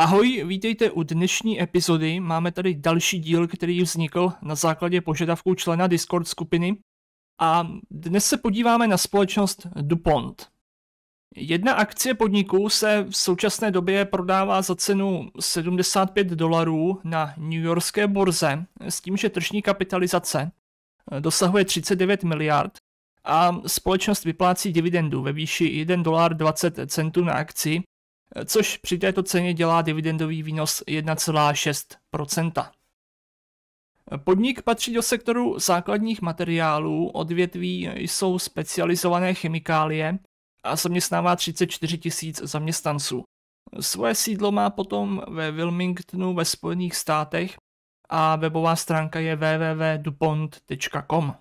Ahoj, vítejte u dnešní epizody. Máme tady další díl, který vznikl na základě požadavků člena Discord skupiny. A dnes se podíváme na společnost DuPont. Jedna akcie podniku se v současné době prodává za cenu 75 dolarů na New Yorkské borze s tím, že tržní kapitalizace eh, dosahuje 39 miliard a společnost vyplácí dividendu ve výši 1 dolar 20 centů na akci což při této ceně dělá dividendový výnos 1,6 Podnik patří do sektoru základních materiálů, odvětví jsou specializované chemikálie a zaměstnává 34 tisíc zaměstnanců. Svoje sídlo má potom ve Wilmingtonu ve Spojených státech a webová stránka je www.dupont.com.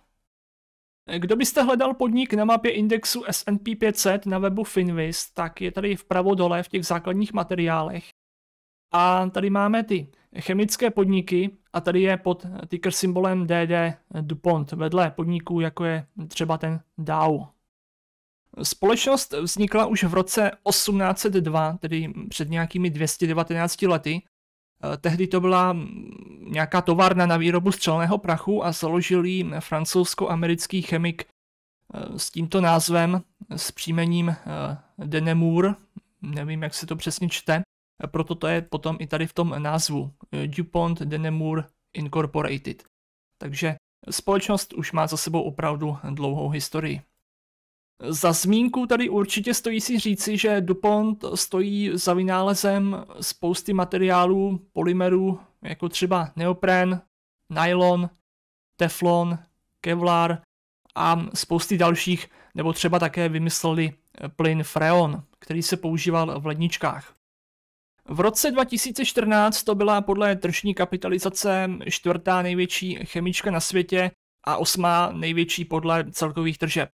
Kdo byste hledal podnik na mapě indexu S&P 500 na webu Finviz, tak je tady vpravo dole v těch základních materiálech. A tady máme ty chemické podniky a tady je pod ticker symbolem DD DuPont vedle podniků, jako je třeba ten Dow. Společnost vznikla už v roce 1802, tedy před nějakými 219 lety. Tehdy to byla nějaká továrna na výrobu střelného prachu a založil ji francouzsko-americký chemik eh, s tímto názvem, s příjmením eh, Denemur, nevím, jak se to přesně čte, eh, proto to je potom i tady v tom názvu DuPont Denemur Incorporated. Takže společnost už má za sebou opravdu dlouhou historii. Za zmínku tady určitě stojí si říci, že DuPont stojí za vynálezem spousty materiálů, polymerů, jako třeba neopren, nylon, teflon, kevlar a spousty dalších, nebo třeba také vymysleli plyn freon, který se používal v ledničkách. V roce 2014 to byla podle tržní kapitalizace čtvrtá největší chemička na světě a osmá největší podle celkových tržeb.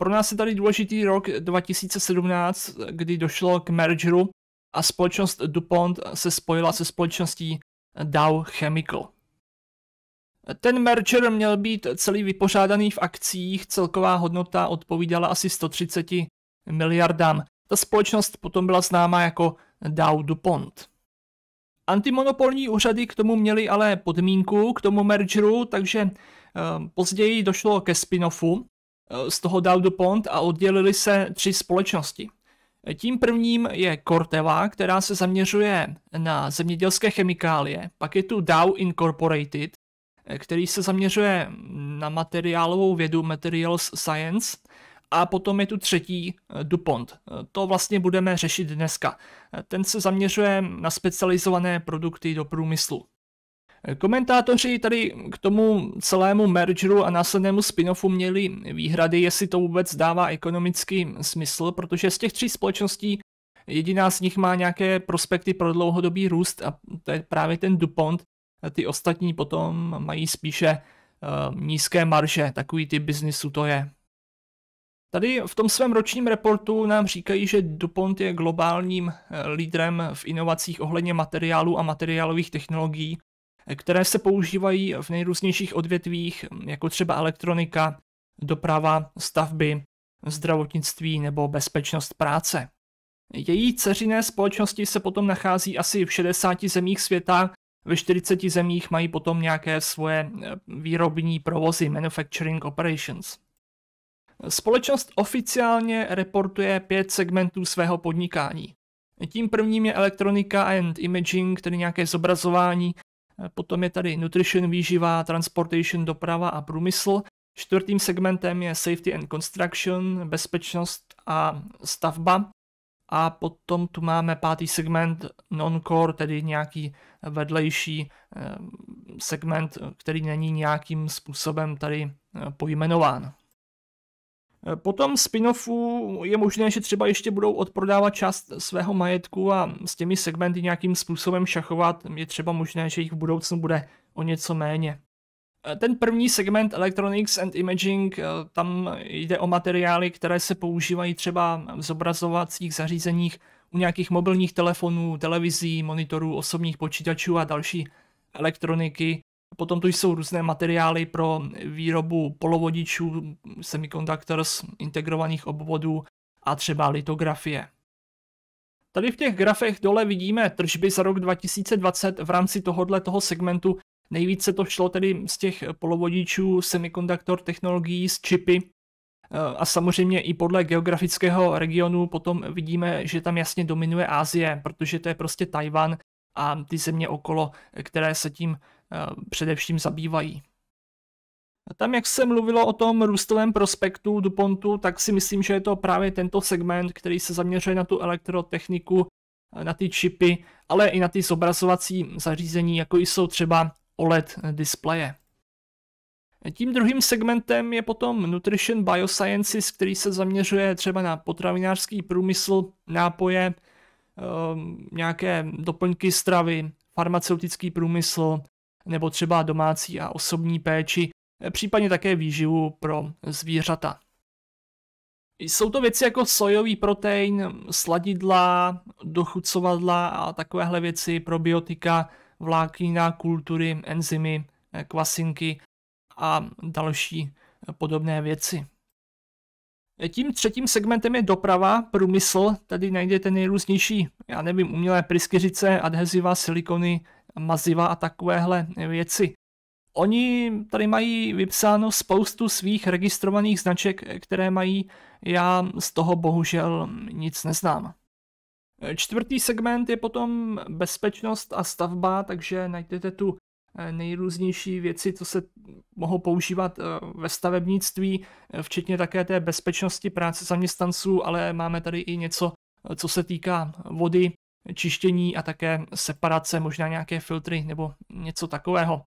Pro nás je tady důležitý rok 2017, kdy došlo k mergeru a společnost DuPont se spojila se společností Dow Chemical. Ten merger měl být celý vypořádaný v akcích, celková hodnota odpovídala asi 130 miliardám. Ta společnost potom byla známá jako Dow DuPont. Antimonopolní úřady k tomu měly ale podmínku, k tomu mergeru, takže eh, později došlo ke spin-offu Eh, z toho dal DuPont a oddělili se tři společnosti. Eh, tím prvním je Corteva, která se zaměřuje na zemědělské chemikálie. Pak je tu Dow Incorporated, eh, který se zaměřuje na materiálovou vědu Materials Science. A potom je tu třetí DuPont. To vlastně budeme řešit dneska. Ten se zaměřuje na specializované produkty do průmyslu. Komentátoři tady k tomu celému mergeru a následnému spin-offu měli výhrady, jestli to vůbec dává ekonomický smysl, protože z těch tří společností jediná z nich má nějaké prospekty pro dlouhodobý růst a to je právě ten DuPont. A ty ostatní potom mají spíše uh, nízké marže, takový typ biznisu to je. Tady v tom svém ročním reportu nám říkají, že DuPont je globálním eh, lídrem v inovacích ohledně materiálu a materiálových technologií které se používají v nejrůznějších odvětvích, jako třeba elektronika, doprava, stavby, zdravotnictví nebo bezpečnost práce. Její ceřiné společnosti se potom nachází asi v 60 zemích světa, ve 40 zemích mají potom nějaké svoje eh, výrobní provozy, manufacturing operations. Společnost oficiálně reportuje pět segmentů svého podnikání. Tím prvním je elektronika and imaging, tedy nějaké zobrazování Potom je tady nutrition, výživa, transportation, doprava a průmysl. Čtvrtým segmentem je safety and construction, bezpečnost a stavba. A potom tu máme pátý segment non-core, tedy nějaký vedlejší eh, segment, který není nějakým způsobem tady eh, pojmenován. Eh, potom spin-offu je možné, že třeba ještě budou odprodávat část svého majetku a s těmi segmenty nějakým způsobem šachovat. Je třeba možné, že jich v budoucnu bude o něco méně. Eh, ten první segment Electronics and Imaging, eh, tam jde o materiály, které se používají třeba v zobrazovacích zařízeních u nějakých mobilních telefonů, televizí, monitorů, osobních počítačů a další elektroniky. Potom tu jsou různé materiály pro výrobu polovodičů, semiconductors, integrovaných obvodů a třeba litografie. Tady v těch grafech dole vidíme tržby za rok 2020 v rámci tohohle toho segmentu. Nejvíce to šlo tedy z těch polovodičů, semiconductor technologií, z čipy. Eh, a samozřejmě i podle geografického regionu potom vidíme, že tam jasně dominuje Ázie, protože to je prostě Tajvan a ty země okolo, eh, které se tím Eh, především zabývají. Tam, jak se mluvilo o tom růstovém prospektu Dupontu, tak si myslím, že je to právě tento segment, který se zaměřuje na tu elektrotechniku, eh, na ty čipy, ale i na ty zobrazovací zařízení, jako jsou třeba OLED displeje. Tím druhým segmentem je potom Nutrition Biosciences, který se zaměřuje třeba na potravinářský průmysl, nápoje, eh, nějaké doplňky stravy, farmaceutický průmysl, nebo třeba domácí a osobní péči, případně také výživu pro zvířata. Jsou to věci jako sojový protein, sladidla, dochucovadla a takovéhle věci, probiotika, vláknina, kultury, enzymy, kvasinky a další podobné věci. Tím třetím segmentem je doprava, průmysl, tady najdete nejrůznější, já nevím, umělé pryskyřice, adheziva, silikony, maziva a takovéhle věci. Oni tady mají vypsáno spoustu svých registrovaných značek, které mají, já z toho bohužel nic neznám. Čtvrtý segment je potom bezpečnost a stavba, takže najdete tu eh, nejrůznější věci, co se mohou používat eh, ve stavebnictví, eh, včetně také té bezpečnosti práce zaměstnanců, ale máme tady i něco, co se týká vody, čištění a také separace, možná nějaké filtry nebo něco takového.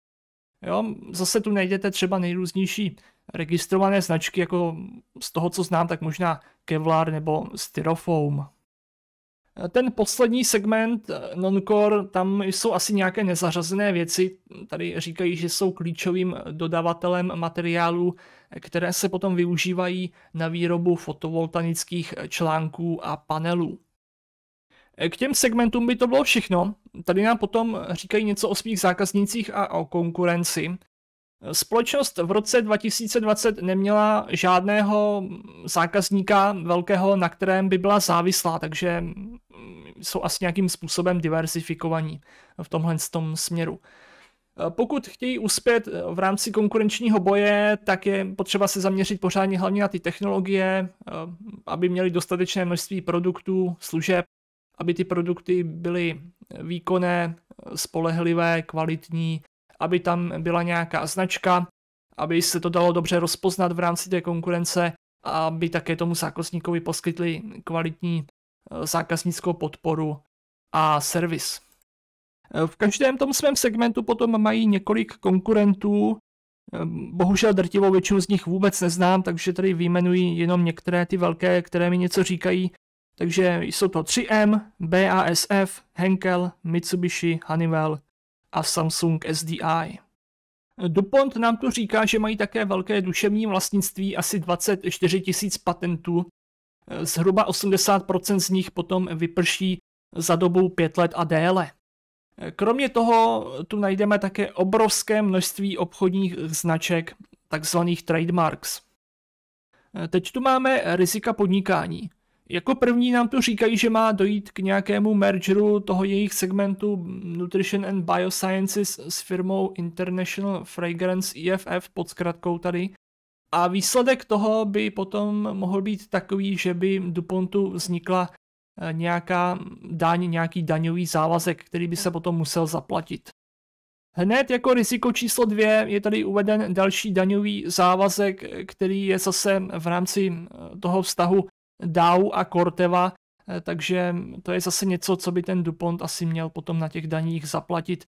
Jo, zase tu najdete třeba nejrůznější registrované značky, jako z toho, co znám, tak možná Kevlar nebo Styrofoam. Ten poslední segment, eh, Noncore, tam jsou asi nějaké nezařazené věci. Tady říkají, že jsou klíčovým dodavatelem materiálů, které se potom využívají na výrobu fotovoltanických článků a panelů. Eh, k těm segmentům by to bylo všechno. Tady nám potom říkají něco o svých zákaznících a o konkurenci. Eh, společnost v roce 2020 neměla žádného zákazníka velkého, na kterém by byla závislá, takže mm, jsou asi nějakým způsobem diversifikovaní v tomhle tom směru. Eh, pokud chtějí uspět v rámci konkurenčního boje, tak je potřeba se zaměřit pořádně hlavně na ty technologie, aby měli dostatečné množství produktů, služeb aby ty produkty byly výkonné, spolehlivé, kvalitní, aby tam byla nějaká značka, aby se to dalo dobře rozpoznat v rámci té konkurence a aby také tomu zákazníkovi poskytli kvalitní eh, zákaznickou podporu a servis. Eh, v každém tom svém segmentu potom mají několik konkurentů, eh, bohužel drtivou většinu z nich vůbec neznám, takže tady vyjmenuji jenom některé ty velké, které mi něco říkají takže jsou to 3M, BASF, Henkel, Mitsubishi, Honeywell a Samsung SDI. DuPont nám tu říká, že mají také velké duševní vlastnictví, asi 24 tisíc patentů. Zhruba 80% z nich potom vyprší za dobu 5 let a déle. Kromě toho tu najdeme také obrovské množství obchodních značek, takzvaných trademarks. Teď tu máme rizika podnikání. Jako první nám tu říkají, že má dojít k nějakému mergeru toho jejich segmentu Nutrition and Biosciences s firmou International Fragrance EFF pod zkratkou tady. A výsledek toho by potom mohl být takový, že by DuPontu vznikla eh, nějaká daň, nějaký daňový závazek, který by se potom musel zaplatit. Hned jako riziko číslo dvě je tady uveden další daňový závazek, který je zase v rámci eh, toho vztahu DAO a Corteva, eh, takže to je zase něco, co by ten Dupont asi měl potom na těch daních zaplatit.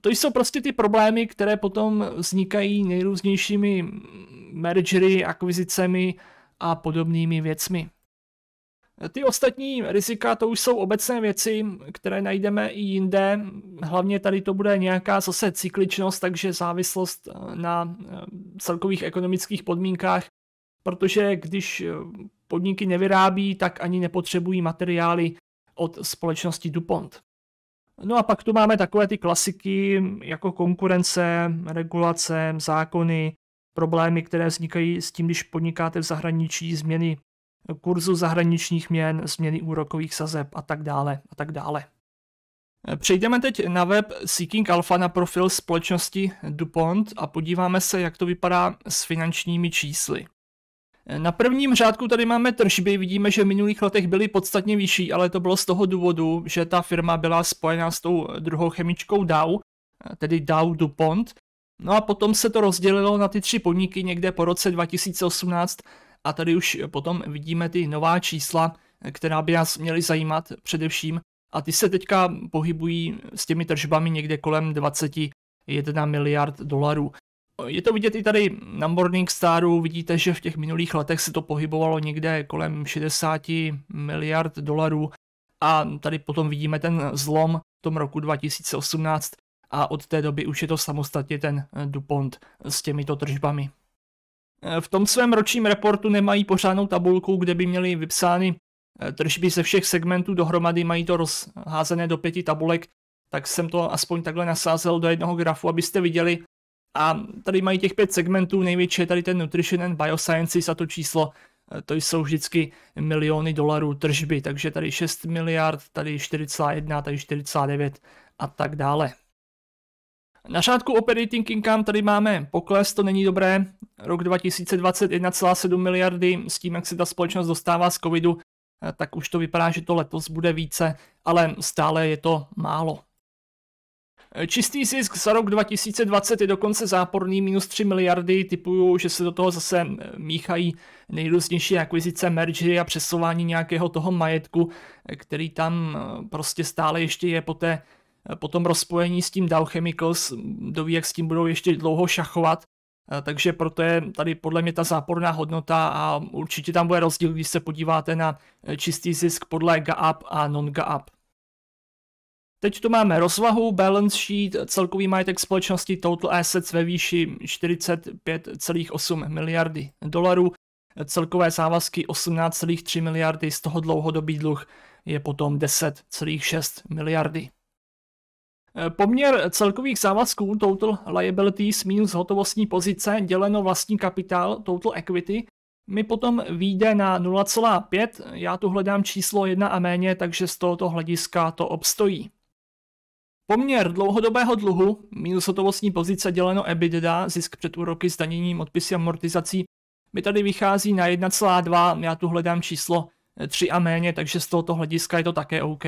To jsou prostě ty problémy, které potom vznikají nejrůznějšími mergery, akvizicemi a podobnými věcmi. Ty ostatní rizika to už jsou obecné věci, které najdeme i jinde. Hlavně tady to bude nějaká zase cykličnost, takže závislost eh, na eh, celkových ekonomických podmínkách, protože když Podniky nevyrábí, tak ani nepotřebují materiály od společnosti DuPont. No a pak tu máme takové ty klasiky jako konkurence, regulace, zákony, problémy, které vznikají s tím, když podnikáte v zahraničí, změny kurzu zahraničních měn, změny úrokových sazeb a tak dále a tak dále. Přejdeme teď na web Seeking Alpha na profil společnosti DuPont a podíváme se, jak to vypadá s finančními čísly. Na prvním řádku tady máme tržby, vidíme, že v minulých letech byly podstatně vyšší, ale to bylo z toho důvodu, že ta firma byla spojená s tou druhou chemičkou Dow, tedy Dow DuPont. No a potom se to rozdělilo na ty tři podniky někde po roce 2018 a tady už potom vidíme ty nová čísla, která by nás měly zajímat především a ty se teďka pohybují s těmi tržbami někde kolem 21 miliard dolarů. Je to vidět i tady na Morning Staru, vidíte, že v těch minulých letech se to pohybovalo někde kolem 60 miliard dolarů a tady potom vidíme ten zlom v tom roku 2018 a od té doby už je to samostatně ten eh, DuPont s těmito tržbami. Eh, v tom svém ročním reportu nemají pořádnou tabulku, kde by měli vypsány eh, tržby ze všech segmentů dohromady, mají to rozházené do pěti tabulek, tak jsem to aspoň takhle nasázel do jednoho grafu, abyste viděli, a tady mají těch pět segmentů, největší je tady ten Nutrition and Biosciences a to číslo, eh, to jsou vždycky miliony dolarů tržby, takže tady 6 miliard, tady 4,1, tady 4,9 a tak dále. Na šátku Operating Income tady máme pokles, to není dobré. Rok 2020 1,7 miliardy, s tím, jak se ta společnost dostává z covidu, eh, tak už to vypadá, že to letos bude více, ale stále je to málo. Eh, čistý zisk za rok 2020 je dokonce záporný, minus 3 miliardy, typuju, že se do toho zase eh, míchají nejrůznější akvizice, mergery a přesouvání nějakého toho majetku, eh, který tam prostě stále ještě je po, té, po tom rozpojení s tím Dow Chemicals, mm, ví, jak s tím budou ještě dlouho šachovat, takže proto je tady podle mě ta záporná hodnota a určitě tam bude rozdíl, když se podíváte na čistý zisk podle GAAP a non-GAAP. Teď tu máme rozvahu, balance sheet, celkový majetek společnosti total assets ve výši 45,8 miliardy dolarů, celkové závazky 18,3 miliardy, z toho dlouhodobý dluh je potom 10,6 miliardy. Poměr celkových závazků total liabilities minus hotovostní pozice děleno vlastní kapitál total equity mi potom výjde na 0,5, já tu hledám číslo 1 a méně, takže z tohoto hlediska to obstojí. Poměr dlouhodobého dluhu minus hotovostní pozice děleno EBITDA, zisk před úroky, zdaněním, odpisy a amortizací, mi tady vychází na 1,2, já tu hledám číslo 3 a méně, takže z tohoto hlediska je to také OK.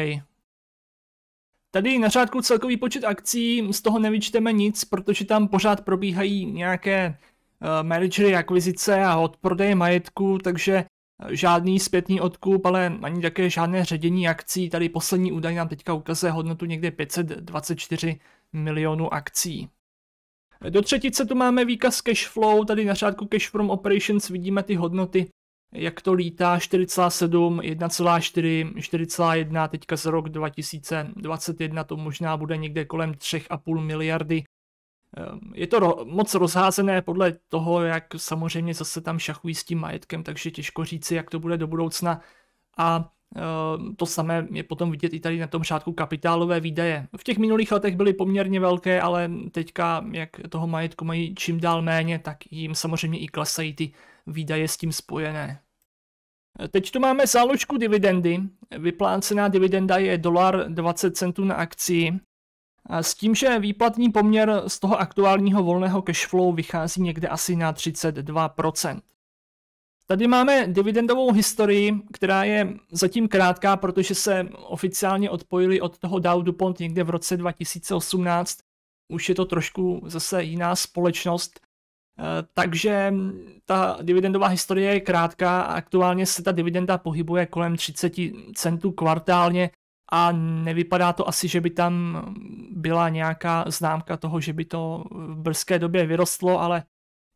Tady na řádku celkový počet akcí, z toho nevyčteme nic, protože tam pořád probíhají nějaké uh, eh, managery akvizice a odprodeje majetku, takže žádný zpětný odkup, ale ani také žádné ředění akcí. Tady poslední údaj nám teďka ukazuje hodnotu někde 524 milionů akcí. Do třetice tu máme výkaz cash flow, tady na řádku cash from operations vidíme ty hodnoty, jak to lítá 4,7, 1,4, 4,1, teďka za rok 2021 to možná bude někde kolem 3,5 miliardy Ehm, je to moc rozházené podle toho, jak samozřejmě zase tam šachují s tím majetkem, takže těžko říci, jak to bude do budoucna. A ehm, to samé je potom vidět i tady na tom šátku kapitálové výdaje. V těch minulých letech byly poměrně velké, ale teďka, jak toho majetku mají čím dál méně, tak jim samozřejmě i klesají ty výdaje s tím spojené. Teď tu máme záložku dividendy. Vyplácená dividenda je dolar 20 centů na akci s tím, že výplatní poměr z toho aktuálního volného cashflow vychází někde asi na 32%. Tady máme dividendovou historii, která je zatím krátká, protože se oficiálně odpojili od toho Dow DuPont někde v roce 2018. Už je to trošku zase jiná společnost, eh, takže ta dividendová historie je krátká a aktuálně se ta dividenda pohybuje kolem 30 centů kvartálně, a nevypadá to asi, že by tam byla nějaká známka toho, že by to v brzké době vyrostlo, ale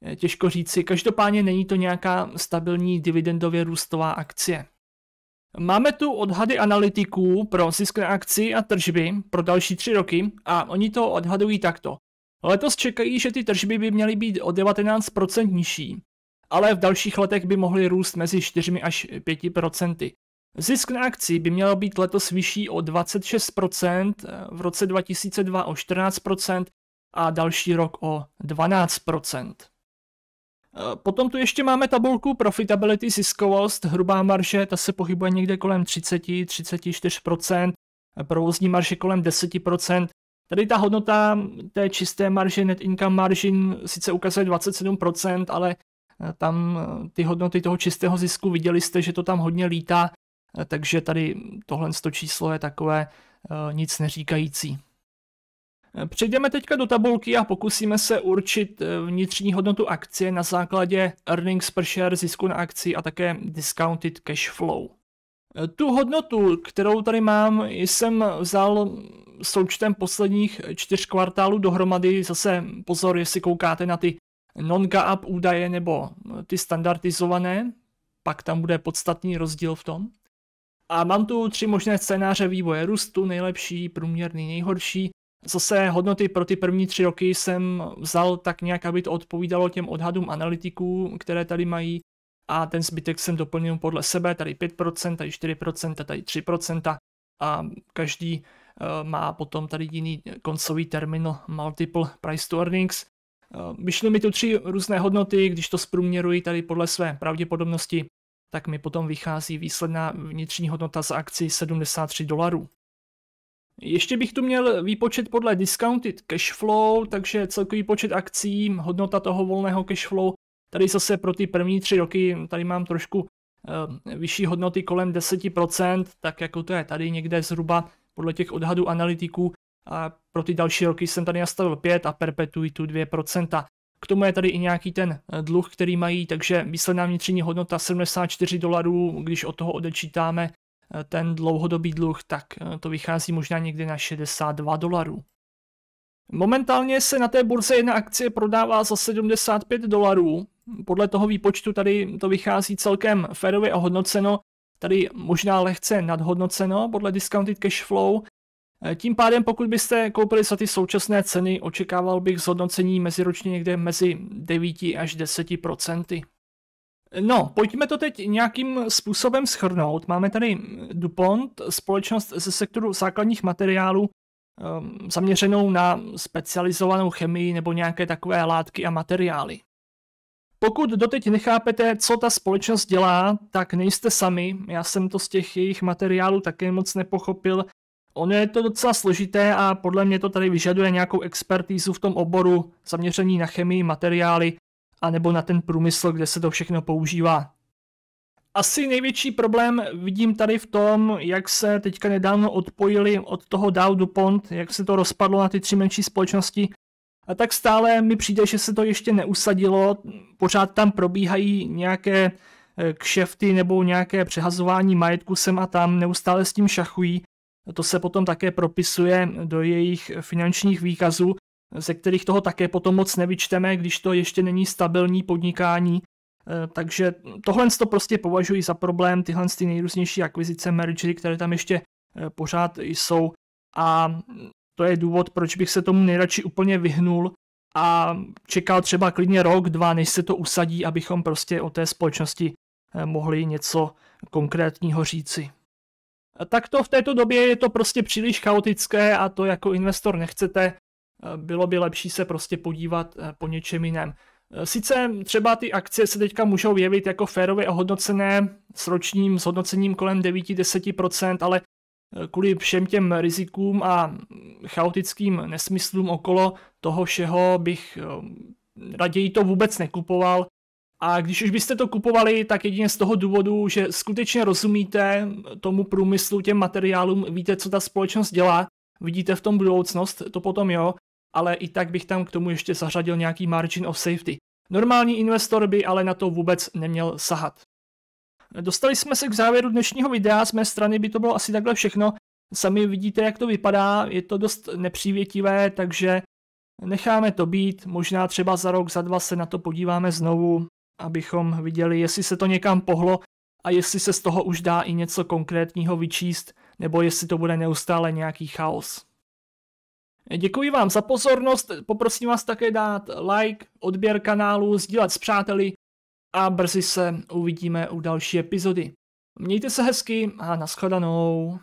eh, těžko říci. Každopádně není to nějaká stabilní dividendově růstová akcie. Máme tu odhady analytiků pro zisk na akci a tržby pro další tři roky a oni to odhadují takto. Letos čekají, že ty tržby by měly být o 19% nižší, ale v dalších letech by mohly růst mezi 4 až 5%. Zisk na akci by měl být letos vyšší o 26%, eh, v roce 2002 o 14% a další rok o 12%. Eh, potom tu ještě máme tabulku profitability, ziskovost, hrubá marže, ta se pohybuje někde kolem 30-34%, provozní marže kolem 10%. Tady ta hodnota té čisté marže, net income margin, sice ukazuje 27%, ale eh, tam ty hodnoty toho čistého zisku, viděli jste, že to tam hodně lítá, takže tady tohle číslo je takové eh, nic neříkající. Eh, přejdeme teďka do tabulky a pokusíme se určit eh, vnitřní hodnotu akcie na základě earnings per share, zisku na akci a také discounted cash flow. Tu hodnotu, kterou tady mám, jsem vzal součtem posledních čtyř kvartálů dohromady. Zase pozor, jestli koukáte na ty non-GAAP údaje nebo ty standardizované, pak tam bude podstatný rozdíl v tom. A mám tu tři možné scénáře vývoje růstu, nejlepší, průměrný, nejhorší. Zase hodnoty pro ty první tři roky jsem vzal tak nějak, aby to odpovídalo těm odhadům analytiků, které tady mají a ten zbytek jsem doplnil podle sebe, tady 5%, tady 4%, tady 3% a každý eh, má potom tady jiný koncový termín, multiple price to earnings. Eh, vyšly mi tu tři různé hodnoty, když to zprůměruji tady podle své pravděpodobnosti, tak mi potom vychází výsledná vnitřní hodnota za akci 73 dolarů. Ještě bych tu měl výpočet podle discounted cash flow, takže celkový počet akcí, hodnota toho volného cash flow. Tady zase pro ty první tři roky, tady mám trošku uh, vyšší hodnoty kolem 10%, tak jako to je tady někde zhruba podle těch odhadů analytiků. A pro ty další roky jsem tady nastavil 5 a perpetuitu 2%. K tomu je tady i nějaký ten eh, dluh, který mají, takže výsledná vnitřní hodnota 74 dolarů, když od toho odečítáme eh, ten dlouhodobý dluh, tak eh, to vychází možná někdy na 62 dolarů. Momentálně se na té burze jedna akcie prodává za 75 dolarů. Podle toho výpočtu tady to vychází celkem férově ohodnoceno, tady možná lehce nadhodnoceno podle Discounted Cash Flow, Eh, tím pádem, pokud byste koupili za ty současné ceny, očekával bych zhodnocení meziročně někde mezi 9 až 10 eh, No, pojďme to teď nějakým způsobem schrnout. Máme tady DuPont, společnost ze sektoru základních materiálů, ehm, zaměřenou na specializovanou chemii nebo nějaké takové látky a materiály. Pokud doteď nechápete, co ta společnost dělá, tak nejste sami. Já jsem to z těch jejich materiálů také moc nepochopil ono je to docela složité a podle mě to tady vyžaduje nějakou expertízu v tom oboru, zaměření na chemii, materiály, a nebo na ten průmysl, kde se to všechno používá. Asi největší problém vidím tady v tom, jak se teďka nedávno odpojili od toho Dow DuPont, jak se to rozpadlo na ty tři menší společnosti. A tak stále mi přijde, že se to ještě neusadilo, pořád tam probíhají nějaké eh, kšefty nebo nějaké přehazování majetku sem a tam, neustále s tím šachují to se potom také propisuje do jejich finančních výkazů, ze kterých toho také potom moc nevyčteme, když to ještě není stabilní podnikání. E, takže tohle to prostě považuji za problém, tyhle ty nejrůznější akvizice, mergery, které tam ještě e, pořád jsou. A to je důvod, proč bych se tomu nejradši úplně vyhnul a čekal třeba klidně rok, dva, než se to usadí, abychom prostě o té společnosti e, mohli něco konkrétního říci tak to v této době je to prostě příliš chaotické a to jako investor nechcete. Bylo by lepší se prostě podívat eh, po něčem jiném. Eh, sice třeba ty akcie se teďka můžou jevit jako férově ohodnocené s ročním zhodnocením kolem 9-10%, ale eh, kvůli všem těm rizikům a mm, chaotickým nesmyslům okolo toho všeho bych raději to vůbec nekupoval a když už byste to kupovali, tak jedině z toho důvodu, že skutečně rozumíte tomu průmyslu, těm materiálům, víte, co ta společnost dělá, vidíte v tom budoucnost, to potom jo, ale i tak bych tam k tomu ještě zařadil nějaký margin of safety. Normální investor by ale na to vůbec neměl sahat. Dostali jsme se k závěru dnešního videa, z mé strany by to bylo asi takhle všechno. Sami vidíte, jak to vypadá, je to dost nepřívětivé, takže necháme to být, možná třeba za rok, za dva se na to podíváme znovu abychom viděli, jestli se to někam pohlo a jestli se z toho už dá i něco konkrétního vyčíst, nebo jestli to bude neustále nějaký chaos. Děkuji vám za pozornost, poprosím vás také dát like, odběr kanálu, sdílet s přáteli a brzy se uvidíme u další epizody. Mějte se hezky a nashledanou.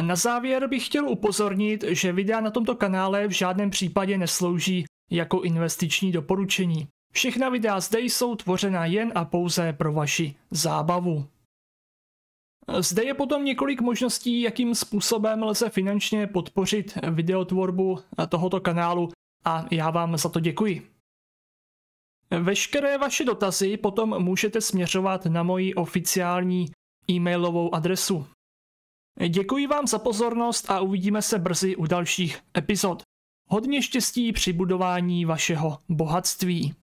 Na závěr bych chtěl upozornit, že videa na tomto kanále v žádném případě neslouží jako investiční doporučení. Všechna videa zde jsou tvořena jen a pouze pro vaši zábavu. Zde je potom několik možností, jakým způsobem lze finančně podpořit videotvorbu tohoto kanálu a já vám za to děkuji. Veškeré vaše dotazy potom můžete směřovat na moji oficiální e-mailovou adresu. Děkuji vám za pozornost a uvidíme se brzy u dalších epizod. Hodně štěstí při budování vašeho bohatství.